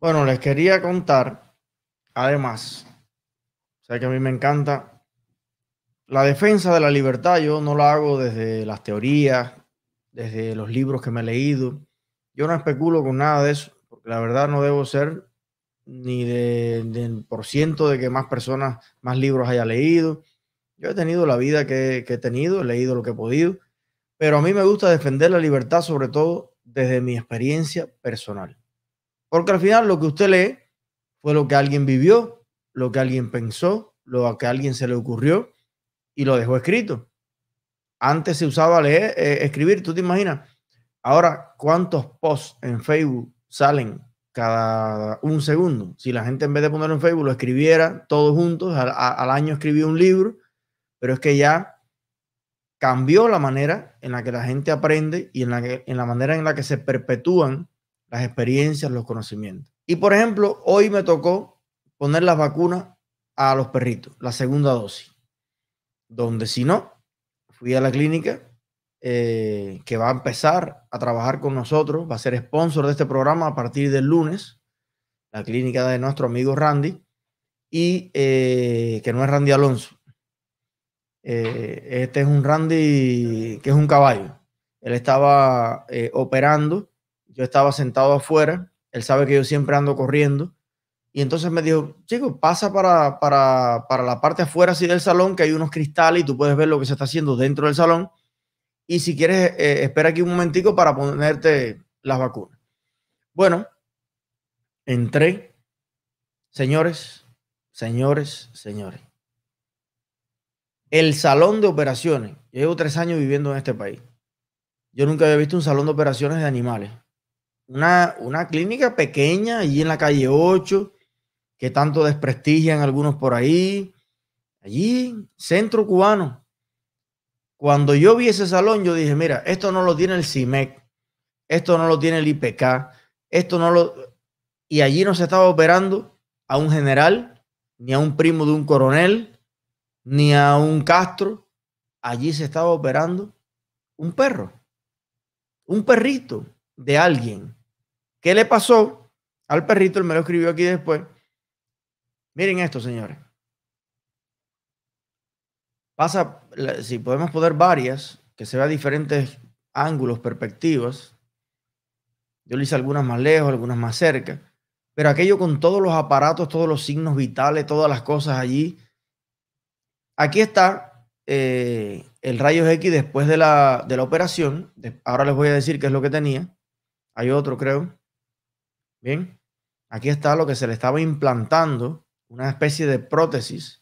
Bueno, les quería contar, además, sé que a mí me encanta, la defensa de la libertad yo no la hago desde las teorías, desde los libros que me he leído. Yo no especulo con nada de eso, porque la verdad no debo ser ni del por ciento de que más personas, más libros haya leído. Yo he tenido la vida que, que, he tenido, he leído lo que he podido, pero a mí me gusta defender la libertad sobre todo desde mi experiencia personal. Porque al final lo que usted lee fue lo que alguien vivió, lo que alguien pensó, lo que a alguien se le ocurrió y lo dejó escrito. Antes se usaba leer, eh, escribir, tú te imaginas. Ahora, ¿cuántos posts en Facebook salen cada un segundo? Si la gente en vez de ponerlo en Facebook lo escribiera todos juntos, al, año escribía un libro, pero es que ya cambió la manera en la que la gente aprende y en la, en la manera en la que se perpetúan las experiencias, los conocimientos. Y por ejemplo, hoy me tocó poner las vacunas a los perritos, la segunda dosis, donde si no, fui a la clínica eh, que va a empezar a trabajar con nosotros, va a ser sponsor de este programa a partir del lunes, la clínica de nuestro amigo Randy, y eh, que no es Randy Alonso. Eh, este es un Randy que es un caballo. Él estaba operando yo estaba sentado afuera, él sabe que yo siempre ando corriendo. Y entonces me dijo, chico, pasa para, para, para, la parte afuera así del salón, que hay unos cristales y tú puedes ver lo que se está haciendo dentro del salón. Y si quieres, eh, espera aquí un momentico para ponerte las vacunas. Bueno, entré. Señores, señores, señores. El salón de operaciones. Yo llevo tres años viviendo en este país. Yo nunca había visto un salón de operaciones de animales una, clínica pequeña allí en la calle 8, que tanto desprestigian algunos por ahí. Allí, centro cubano. Cuando yo vi ese salón, yo dije, mira, esto no lo tiene el CIMEC, e esto no lo tiene el IPK, esto no lo... Y allí no se estaba operando a un general, ni a un primo de un coronel, ni a un Castro. Allí se estaba operando un perro, un perrito de alguien ¿Qué le pasó al perrito? Él me lo escribió aquí después. Miren esto, señores. Pasa, si podemos poner varias, que se vea diferentes ángulos, perspectivas. Yo le hice algunas más lejos, algunas más cerca. Pero aquello con todos los aparatos, todos los signos vitales, todas las cosas allí. Aquí está eh, el rayo X después de la, de la operación. ahora les voy a decir qué es lo que tenía. Hay otro, creo. Bien, aquí está lo que se le estaba implantando, una especie de prótesis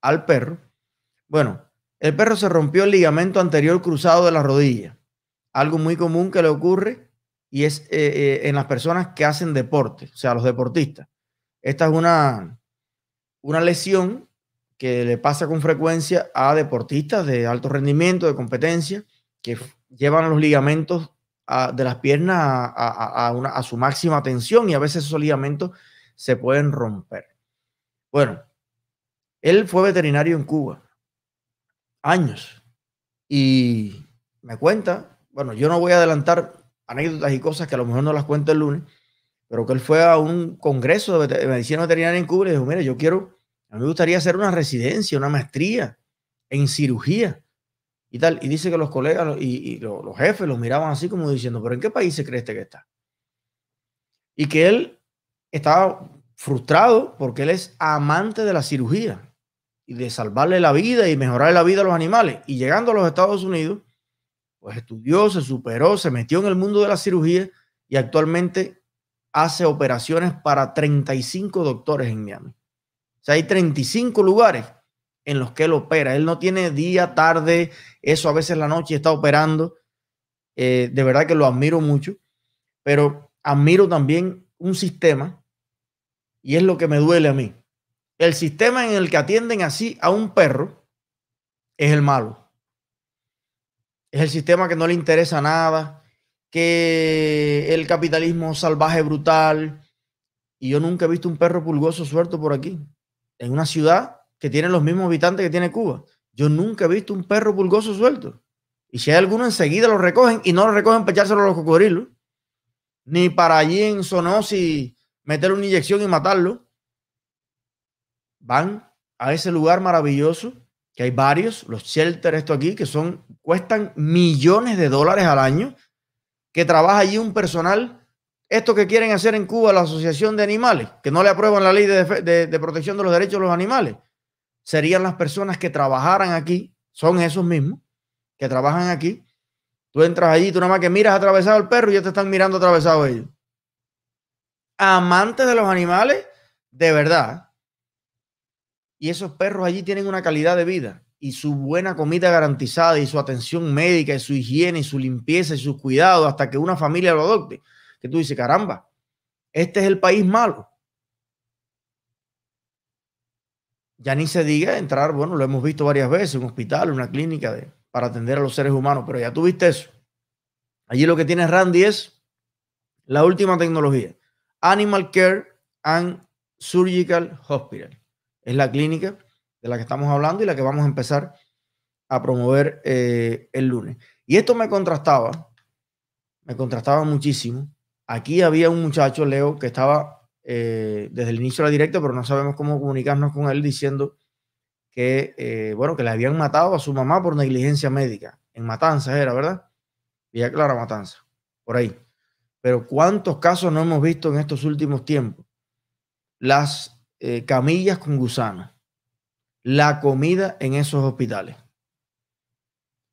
al perro. Bueno, el perro se rompió el ligamento anterior cruzado de la rodilla, algo muy común que le ocurre y es eh, eh, en las personas que hacen deporte, o sea, los deportistas. Esta es una, una lesión que le pasa con frecuencia a deportistas de alto rendimiento, de competencia, que llevan los ligamentos de las piernas a, su máxima tensión y a veces esos ligamentos se pueden romper. Bueno, él fue veterinario en Cuba años y me cuenta, bueno, yo no voy a adelantar anécdotas y cosas que a lo mejor no las cuento el lunes, pero que él fue a un congreso de medicina veterinaria en Cuba y dijo, mire, yo quiero, a mí me gustaría hacer una residencia, una maestría en cirugía y tal. Y dice que los colegas y, los, jefes lo miraban así como diciendo, pero ¿en qué país se cree este que está? Y que él estaba frustrado porque él es amante de la cirugía y de salvarle la vida y mejorar la vida a los animales. Y llegando a los Estados Unidos, pues estudió, se superó, se metió en el mundo de la cirugía y actualmente hace operaciones para 35 doctores en Miami. O sea, hay 35 lugares en los que él opera. Él no tiene día, tarde, eso a veces la noche está operando. Eh, de verdad que lo admiro mucho, pero admiro también un sistema y es lo que me duele a mí. El sistema en el que atienden así a un perro es el malo. Es el sistema que no le interesa nada, que el capitalismo salvaje brutal. Y yo nunca he visto un perro pulgoso suelto por aquí. En una ciudad que tiene los mismos habitantes que tiene Cuba. Yo nunca he visto un perro pulgoso suelto. Y si hay alguno, enseguida lo recogen y no lo recogen para echárselo a los cocodrilos. Ni para allí en Sonosi meterle una inyección y matarlo. Van a ese lugar maravilloso, que hay varios, los shelters, esto aquí, que son, cuestan millones de dólares al año, que trabaja allí un personal. Esto que quieren hacer en Cuba, la Asociación de Animales, que no le aprueban la ley de protección de los derechos de los animales serían las personas que trabajaran aquí, son esos mismos que trabajan aquí. Tú entras allí, tú nada más que miras atravesado el perro y ya te están mirando atravesado ellos. Amantes de los animales, de verdad. Y esos perros allí tienen una calidad de vida y su buena comida garantizada y su atención médica y su higiene y su limpieza y su cuidado. hasta que una familia lo adopte. Que tú dices, caramba, este es el país malo. Ya ni se diga entrar, bueno, lo hemos visto varias veces, un hospital, una clínica de, para atender a los seres humanos, pero ya tuviste eso. Allí lo que tiene Randy es la última tecnología, Animal Care and Surgical Hospital. Es la clínica de la que estamos hablando y la que vamos a empezar a promover eh, el lunes. Y esto me contrastaba, me contrastaba muchísimo. Aquí había un muchacho, Leo, que estaba eh, desde el inicio de la directa, pero no sabemos cómo comunicarnos con él diciendo que, eh, bueno, que le habían matado a su mamá por negligencia médica. En Matanzas era, ¿verdad? Villa Clara Matanza, por ahí. Pero ¿cuántos casos no hemos visto en estos últimos tiempos? Las eh, camillas con gusanos, la comida en esos hospitales,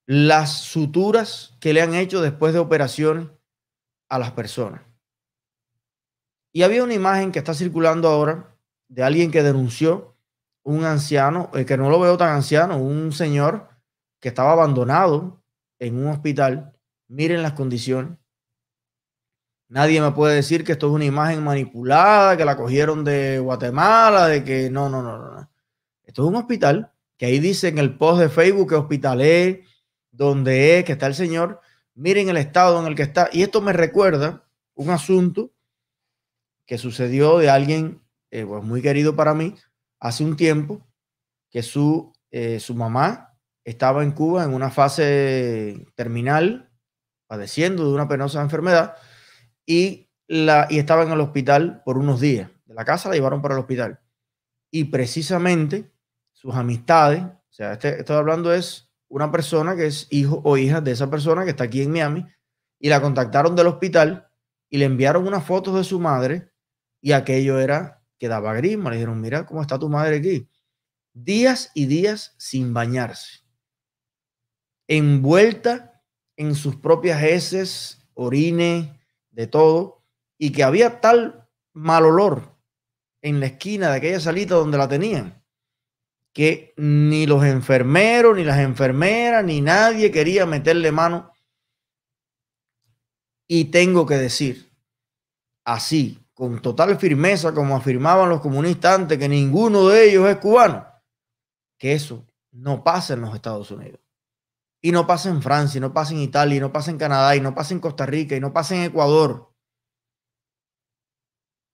las suturas que le han hecho después de operaciones a las personas y había una imagen que está circulando ahora de alguien que denunció un anciano, el eh, que no lo veo tan anciano, un señor que estaba abandonado en un hospital. Miren las condiciones. Nadie me puede decir que esto es una imagen manipulada, que la cogieron de Guatemala, de que no, no, no, no. Esto es un hospital que ahí dice en el post de Facebook que hospital donde es, que está el señor. Miren el estado en el que está. Y esto me recuerda un asunto que sucedió de alguien eh, pues, muy querido para mí hace un tiempo, que su, eh, su mamá estaba en Cuba en una fase terminal, padeciendo de una penosa enfermedad, y, la, y estaba en el hospital por unos días. De la casa la llevaron para el hospital. Y precisamente sus amistades, o sea, este, estoy hablando es una persona que es hijo o hija de esa persona que está aquí en Miami, y la contactaron del hospital y le enviaron unas fotos de su madre y aquello era que daba grima. Le dijeron, mira cómo está tu madre aquí. Días y días sin bañarse. Envuelta en sus propias heces, orines, de todo. Y que había tal mal olor en la esquina de aquella salita donde la tenían que ni los enfermeros, ni las enfermeras, ni nadie quería meterle mano. Y tengo que decir, así con total firmeza, como afirmaban los comunistas antes, que ninguno de ellos es cubano, que eso no pasa en los Estados Unidos. Y no pasa en Francia, y no pasa en Italia, y no pasa en Canadá, y no pasa en Costa Rica, y no pasa en Ecuador.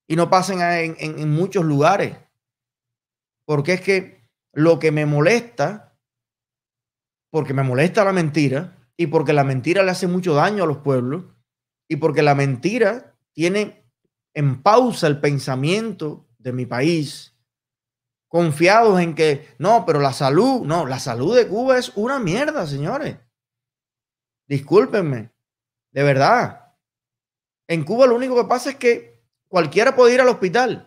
Y no pasa en, en muchos lugares. Porque es que lo que me molesta, porque me molesta la mentira, y porque la mentira le hace mucho daño a los pueblos, y porque la mentira tiene en pausa el pensamiento de mi país, confiados en que, no, pero la salud, no, la salud de Cuba es una mierda, señores. Discúlpenme, de verdad. En Cuba lo único que pasa es que cualquiera puede ir al hospital,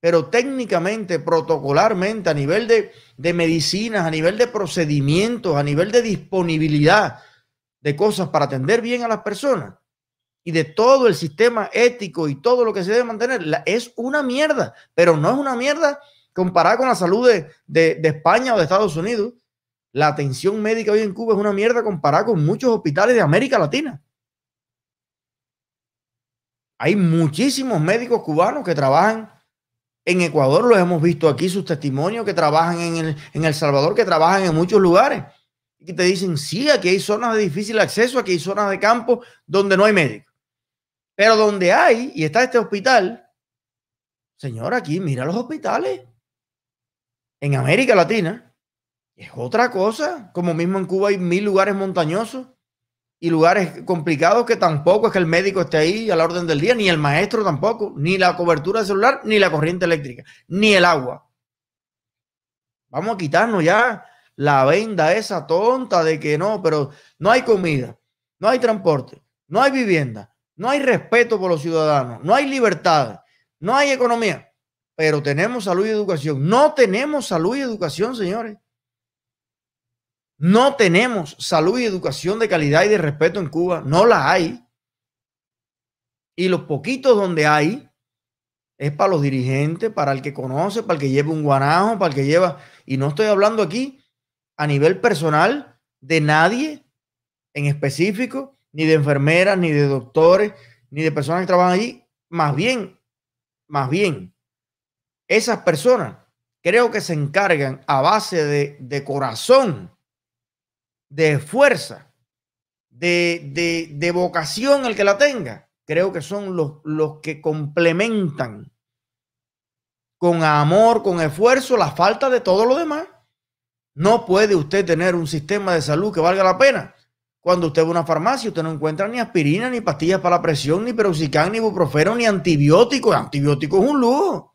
pero técnicamente, protocolarmente, a nivel de, de medicinas, a nivel de procedimientos, a nivel de disponibilidad de cosas para atender bien a las personas, y de todo el sistema ético y todo lo que se debe mantener, es una mierda, pero no es una mierda comparada con la salud de, España o de Estados Unidos. La atención médica hoy en Cuba es una mierda comparada con muchos hospitales de América Latina. Hay muchísimos médicos cubanos que trabajan en Ecuador, los hemos visto aquí, sus testimonios, que trabajan en el, en el Salvador, que trabajan en muchos lugares. Y te dicen, sí, aquí hay zonas de difícil acceso, aquí hay zonas de campo donde no hay médicos. Pero donde hay, y está este hospital, señor, aquí mira los hospitales. En América Latina es otra cosa, como mismo en Cuba hay mil lugares montañosos y lugares complicados que tampoco es que el médico esté ahí a la orden del día, ni el maestro tampoco, ni la cobertura de celular, ni la corriente eléctrica, ni el agua. Vamos a quitarnos ya la venda esa tonta de que no, pero no hay comida, no hay transporte, no hay vivienda, no hay respeto por los ciudadanos, no hay libertad, no hay economía, pero tenemos salud y educación. No tenemos salud y educación, señores. No tenemos salud y educación de calidad y de respeto en Cuba, no la hay. Y los poquitos donde hay es para los dirigentes, para el que conoce, para el que lleva un guanajo, para el que lleva... Y no estoy hablando aquí a nivel personal de nadie en específico, ni de enfermeras, ni de doctores, ni de personas que trabajan allí. Más bien, más bien, esas personas creo que se encargan a base de, corazón, de fuerza, de, de, vocación el que la tenga. Creo que son los, los que complementan con amor, con esfuerzo, la falta de todo lo demás. No puede usted tener un sistema de salud que valga la pena cuando usted va a una farmacia, usted no encuentra ni aspirina, ni pastillas para la presión, ni peroxicán, ni ibuprofeno, ni antibiótico. antibiótico es un lujo.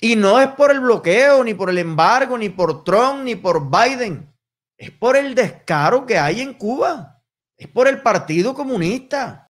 Y no es por el bloqueo, ni por el embargo, ni por Trump, ni por Biden. Es por el descaro que hay en Cuba. Es por el Partido Comunista.